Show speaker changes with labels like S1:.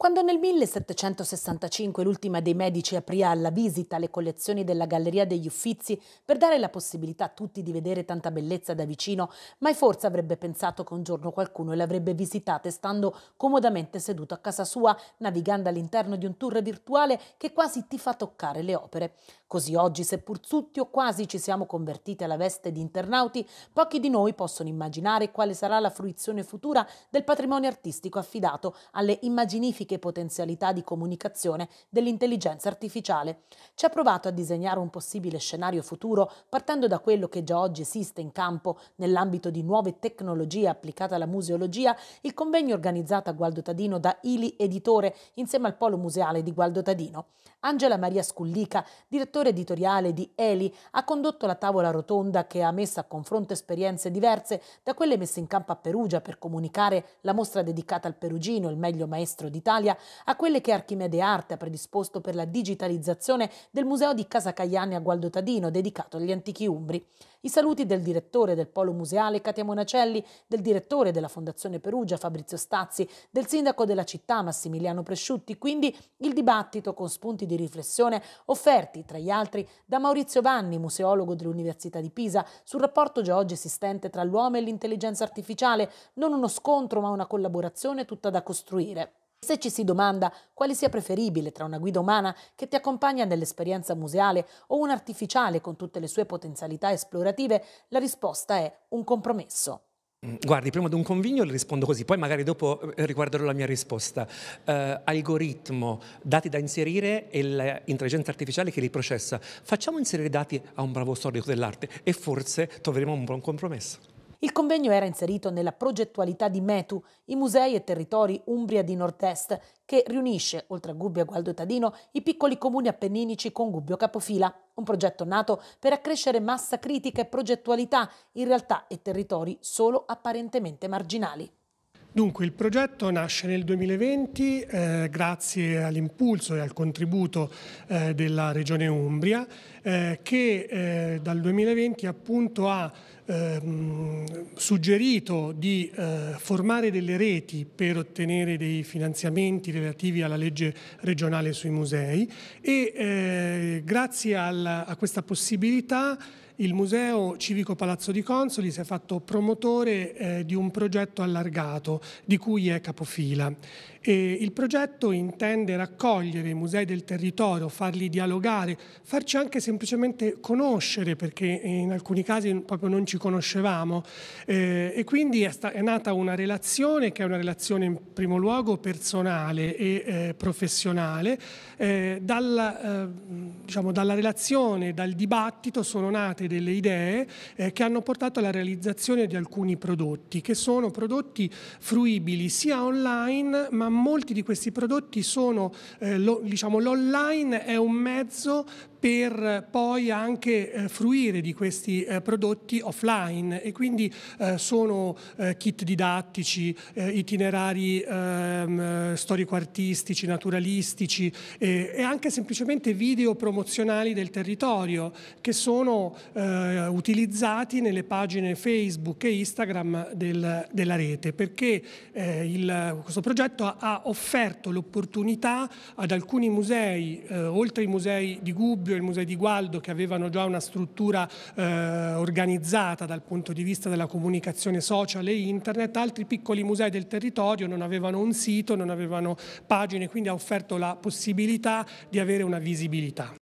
S1: Quando nel 1765 l'ultima dei Medici aprì alla visita le collezioni della Galleria degli Uffizi per dare la possibilità a tutti di vedere tanta bellezza da vicino, mai forse avrebbe pensato che un giorno qualcuno le avrebbe visitate stando comodamente seduto a casa sua, navigando all'interno di un tour virtuale che quasi ti fa toccare le opere. Così oggi, seppur tutti o quasi ci siamo convertiti alla veste di internauti, pochi di noi possono immaginare quale sarà la fruizione futura del patrimonio artistico affidato alle immaginifiche specifiche potenzialità di comunicazione dell'intelligenza artificiale. Ci ha provato a disegnare un possibile scenario futuro partendo da quello che già oggi esiste in campo nell'ambito di nuove tecnologie applicate alla museologia, il convegno organizzato a Gualdo Tadino da Ili Editore insieme al Polo Museale di Gualdo Tadino. Angela Maria Scullica, direttore editoriale di Eli, ha condotto la tavola rotonda che ha messo a confronto esperienze diverse da quelle messe in campo a Perugia per comunicare la mostra dedicata al Perugino, il meglio maestro d'Italia, Italia a quelle che Archimede Arte ha predisposto per la digitalizzazione del museo di Casa Cagliani a Gualdo Tadino, dedicato agli antichi umbri. I saluti del direttore del Polo Museale Katia Monacelli, del direttore della Fondazione Perugia Fabrizio Stazzi, del sindaco della città Massimiliano Presciutti, quindi il dibattito con spunti di riflessione offerti, tra gli altri, da Maurizio Vanni, museologo dell'Università di Pisa, sul rapporto già oggi esistente tra l'uomo e l'intelligenza artificiale, non uno scontro ma una collaborazione tutta da costruire. Se ci si domanda quale sia preferibile tra una guida umana che ti accompagna nell'esperienza museale o un artificiale con tutte le sue potenzialità esplorative, la risposta è un compromesso.
S2: Mm, guardi, prima di un convigno le rispondo così, poi magari dopo eh, riguarderò la mia risposta. Uh, algoritmo, dati da inserire e l'intelligenza artificiale che li processa. Facciamo inserire dati a un bravo storico dell'arte e forse troveremo un buon compromesso.
S1: Il convegno era inserito nella progettualità di METU, i musei e territori Umbria di Nord-Est, che riunisce, oltre a Gubbio e Gualdo Tadino, i piccoli comuni appenninici con Gubbio capofila, un progetto nato per accrescere massa critica e progettualità in realtà e territori solo apparentemente marginali.
S2: Dunque, il progetto nasce nel 2020 eh, grazie all'impulso e al contributo eh, della Regione Umbria eh, che eh, dal 2020 appunto ha ehm, suggerito di eh, formare delle reti per ottenere dei finanziamenti relativi alla legge regionale sui musei e eh, grazie a questa possibilità il Museo Civico Palazzo di Consoli si è fatto promotore eh, di un progetto allargato di cui è capofila. E il progetto intende raccogliere i musei del territorio, farli dialogare, farci anche semplicemente conoscere perché in alcuni casi proprio non ci conoscevamo eh, e quindi è, è, nata una relazione che è una relazione in primo luogo personale e eh, professionale eh, dal eh, diciamo, dalla relazione, dal dibattito sono nate delle idee eh, che hanno portato alla realizzazione di alcuni prodotti, che sono prodotti fruibili sia online, ma molti di questi prodotti sono, eh, lo, diciamo, l'online è un mezzo per poi anche eh, fruire di questi eh, prodotti offline e quindi eh, sono eh, kit didattici, eh, itinerari ehm, storico-artistici, naturalistici e anche semplicemente video promozionali promozionali del territorio che sono eh, utilizzati nelle pagine Facebook e Instagram del, della rete perché eh, il, questo progetto ha offerto l'opportunità ad alcuni musei, eh, oltre ai musei di Gubbio e il museo di Gualdo che avevano già una struttura eh, organizzata dal punto di vista della comunicazione social e internet, altri piccoli musei del territorio non avevano un sito, non avevano pagine, quindi ha offerto la possibilità di avere una visibilità.